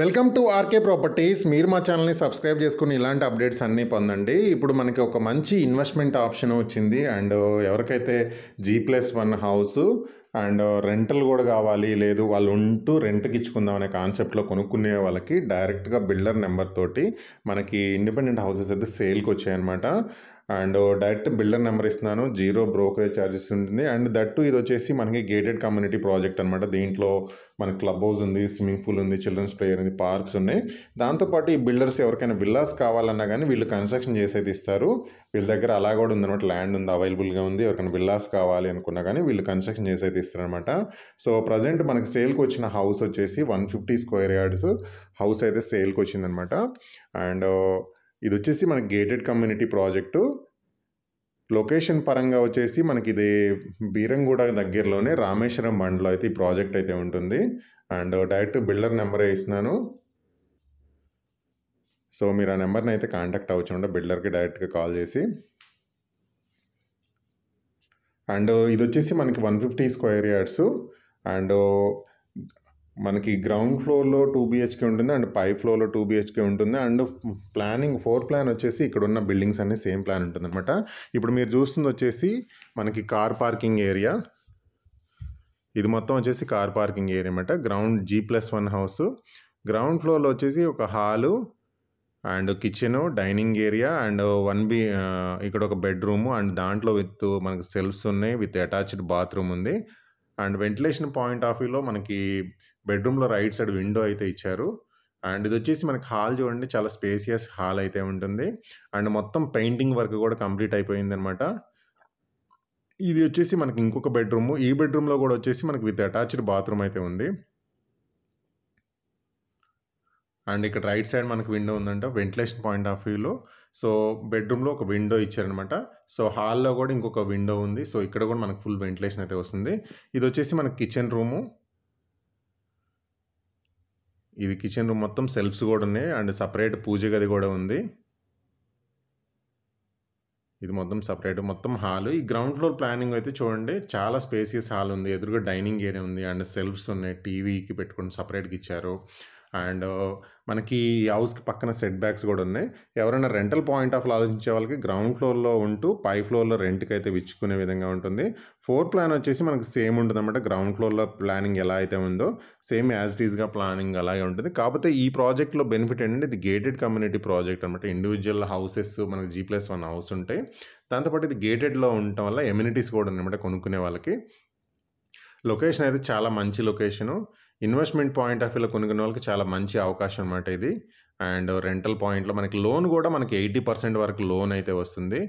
welcome to RK properties మీరు మా ఛానల్ని సబ్స్క్రైబ్ చేసుకుని ఇలాంటి అప్డేట్స్ అన్నీ పొందండి ఇప్పుడు మనకి ఒక మంచి ఇన్వెస్ట్మెంట్ ఆప్షన్ వచ్చింది అండ్ ఎవరికైతే G plus one house and rental కూడా కావాలి లేదు వాళ్ళు ఉంటూ రెంట్కి ఇచ్చుకుందాం అనే కాన్సెప్ట్లో కొనుక్కునే వాళ్ళకి డైరెక్ట్గా బిల్డర్ నెంబర్ తోటి మనకి ఇండిపెండెంట్ హౌసెస్ అయితే సేల్కి వచ్చాయన్నమాట అండ్ డైరెక్ట్ బిల్డర్ నెంబర్ ఇస్తున్నాను జీరో బ్రోకరేజ్ ఛార్జెస్ ఉంటుంది అండ్ దట్టు ఇది వచ్చేసి మనకి గేటెడ్ కమ్యూనిటీ ప్రాజెక్ట్ అనమాట దీంట్లో మన క్లబ్ హౌస్ ఉంది స్విమ్మింగ్ పూల్ ఉంది చిల్డ్రన్స్ ప్లే ఉంది పార్క్స్ ఉన్నాయి దాంతోపాటు ఈ బిల్డర్స్ ఎవరికైనా విల్లాస్ కావాలన్నా కానీ వీళ్ళు కన్స్ట్రక్షన్ చేసేది ఇస్తారు వీళ్ళ దగ్గర అలా కూడా ఉందన్నమాట ల్యాండ్ ఉంది అవైలబుల్గా ఉంది ఎవరికైనా విల్లాస్ కావాలి అనుకున్నా కానీ వీళ్ళు కన్స్ట్రక్షన్ చేసేది ఇస్తారనమాట సో ప్రజెంట్ మనకి సేల్కి వచ్చిన హౌస్ వచ్చేసి one fifty square yards house అయితే సేల్కి వచ్చిందనమాట అండ్ ఇది వచ్చేసి మన గేటెడ్ కమ్యూనిటీ ప్రాజెక్టు లొకేషన్ పరంగా వచ్చేసి మనకి ఇది బీరంగూడ దగ్గరలోనే రామేశ్వరం మండలో అయితే ఈ ప్రాజెక్ట్ అయితే ఉంటుంది అండ్ డైరెక్ట్ బిల్డర్ నెంబరే ఇస్తున్నాను సో మీరు ఆ నెంబర్ని అయితే కాంటాక్ట్ అవ్వచ్చు బిల్డర్కి డైరెక్ట్గా కాల్ చేసి అండ్ ఇది వచ్చేసి మనకి one fifty square yards and మనకి గ్రౌండ్ ఫ్లోర్లో టూ బీహెచ్కే ఉంటుంది అండ్ పై ఫ్లోర్లో టూ బీహెచ్కే ఉంటుంది అండ్ ప్లానింగ్ ఫోర్ ప్లాన్ వచ్చేసి ఇక్కడ ఉన్న బిల్డింగ్స్ అన్ని సేమ్ ప్లాన్ ఉంటుంది అనమాట ఇప్పుడు మీరు చూస్తుంది వచ్చేసి మనకి కార్ పార్కింగ్ ఏరియా ఇది మొత్తం వచ్చేసి కార్ పార్కింగ్ ఏరియా అనమాట ground G plus one house ground ఫ్లోర్లో వచ్చేసి ఒక hall and kitchen dining area and one B ఇక్కడ ఒక బెడ్రూమ్ అండ్ దాంట్లో విత్ మనకు సెల్ఫ్స్ ఉన్నాయి విత్ అటాచ్డ్ బాత్రూమ్ ఉంది అండ్ వెంటిలేషన్ పాయింట్ ఆఫ్ వ్యూలో మనకి బెడ్రూమ్లో రైట్ సైడ్ విండో అయితే ఇచ్చారు అండ్ ఇది వచ్చేసి మనకి హాల్ చూడండి చాలా స్పేసియస్ హాల్ అయితే ఉంటుంది అండ్ మొత్తం పెయింటింగ్ వర్క్ కూడా కంప్లీట్ అయిపోయింది అనమాట ఇది వచ్చేసి మనకి ఇంకొక బెడ్రూమ్ ఈ బెడ్రూమ్లో కూడా వచ్చేసి మనకి విత్ అటాచ్డ్ బాత్రూమ్ అయితే ఉంది అండ్ ఇక్కడ రైట్ సైడ్ మనకు విండో ఉందంటే వెంటిలేషన్ పాయింట్ ఆఫ్ వ్యూలో సో బెడ్రూమ్లో ఒక విండో ఇచ్చారనమాట సో హాల్లో కూడా ఇంకొక విండో ఉంది సో ఇక్కడ కూడా మనకు ఫుల్ వెంటిలేషన్ అయితే వస్తుంది ఇది వచ్చేసి మనకు కిచెన్ రూము ఇది కిచెన్ రూమ్ మొత్తం సెల్ఫ్స్ కూడా ఉన్నాయి అండ్ సపరేట్ పూజ గది కూడా ఉంది ఇది మొత్తం సపరేట్ మొత్తం హాల్ ఈ గ్రౌండ్ ఫ్లోర్ ప్లానింగ్ అయితే చూడండి చాలా స్పేసియస్ హాల్ ఉంది ఎదురుగా డైనింగ్ ఏరియా ఉంది అండ్ సెల్ఫ్స్ ఉన్నాయి టీవీకి పెట్టుకుని సపరేట్గా ఇచ్చారు అండ్ మనకి ఈ హౌస్కి పక్కన సెట్ బ్యాక్స్ కూడా ఉన్నాయి ఎవరైనా రెంటల్ పాయింట్ ఆఫ్ ఆలోచించే వాళ్ళకి గ్రౌండ్ ఫ్లోర్లో ఉంటూ పై ఫ్లోర్లో రెంట్కి అయితే విచ్చుకునే విధంగా ఉంటుంది ఫోర్ ప్లాన్ వచ్చేసి మనకి సేమ్ ఉంటుందన్నమాట గ్రౌండ్ ఫ్లోర్లో ప్లానింగ్ ఎలా అయితే ఉందో సేమ్ యాజ్ ఇట్ ఈస్గా ప్లానింగ్ అలాగే ఉంటుంది కాకపోతే ఈ ప్రాజెక్ట్లో బెనిఫిట్ ఏంటంటే ఇది గేటెడ్ కమ్యూనిటీ ప్రాజెక్ట్ అనమాట ఇండివిజువల్ హౌసెస్ మనకి జీ ప్లస్ వన్ హౌస్ ఉంటాయి దాంతోపాటు ఇది గేటెడ్లో ఉండటం వల్ల ఎమ్యూనిటీస్ కూడా అనమాట కొనుక్కునే వాళ్ళకి లొకేషన్ అయితే చాలా మంచి లొకేషను ఇన్వెస్ట్మెంట్ పాయింట్ ఆఫ్ వ్యూలో కొనుక్కునే వాళ్ళకి చాలా మంచి అవకాశం అనమాట ఇది అండ్ రెంటల్ పాయింట్లో మనకి లోన్ కూడా మనకి ఎయిటీ పర్సెంట్ వరకు లోన్ అయితే వస్తుంది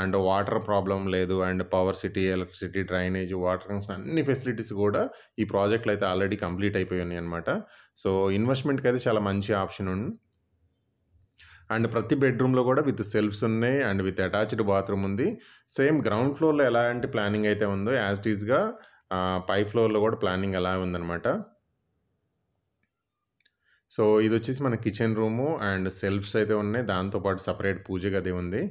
అండ్ వాటర్ ప్రాబ్లం లేదు and power city electricity drainage water అన్ని ఫెసిలిటీస్ కూడా ఈ ప్రాజెక్ట్లు అయితే ఆల్రెడీ కంప్లీట్ అయిపోయి ఉన్నాయి అనమాట సో ఇన్వెస్ట్మెంట్కి అయితే చాలా మంచి ఆప్షన్ ఉంది అండ్ ప్రతి బెడ్రూమ్లో కూడా విత్ సెల్ఫ్స్ ఉన్నాయి అండ్ విత్ అటాచ్డ్ బాత్రూమ్ ఉంది సేమ్ గ్రౌండ్ ఫ్లోర్లో ఎలాంటి ప్లానింగ్ అయితే ఉందో యాజ్ ఇట్ ఈజ్గా పై ఫ్లోర్లో కూడా ప్లానింగ్ అలా ఉందన్నమాట సో ఇది వచ్చేసి మన కిచెన్ రూము అండ్ సెల్ఫ్స్ అయితే ఉన్నాయి దాంతోపాటు సపరేట్ పూజ గది ఉంది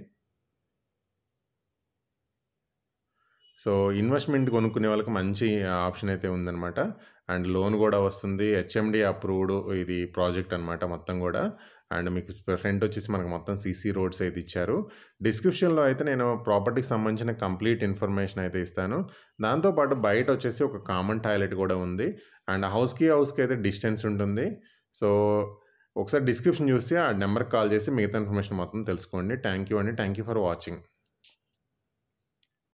సో ఇన్వెస్ట్మెంట్ కొనుక్కునే వాళ్ళకి మంచి ఆప్షన్ అయితే ఉందన్నమాట అండ్ లోన్ కూడా వస్తుంది హెచ్ఎండి అప్రూవ్డ్ ఇది ప్రాజెక్ట్ అనమాట మొత్తం కూడా అండ్ మీకు ఫ్రంట్ వచ్చేసి మనకు మొత్తం సీసీ రోడ్స్ అయితే ఇచ్చారు డిస్క్రిప్షన్లో అయితే నేను ప్రాపర్టీకి సంబంధించిన కంప్లీట్ ఇన్ఫర్మేషన్ అయితే ఇస్తాను దాంతోపాటు బయట వచ్చేసి ఒక కామన్ టాయిలెట్ కూడా ఉంది అండ్ హౌస్కి హౌస్కి అయితే డిస్టెన్స్ ఉంటుంది సో ఒకసారి డిస్క్రిప్షన్ చూసి ఆ నెంబర్కి కాల్ చేసి మిగతా ఇన్ఫర్మేషన్ మొత్తం తెలుసుకోండి థ్యాంక్ యూ అండి థ్యాంక్ యూ ఫర్ వాచింగ్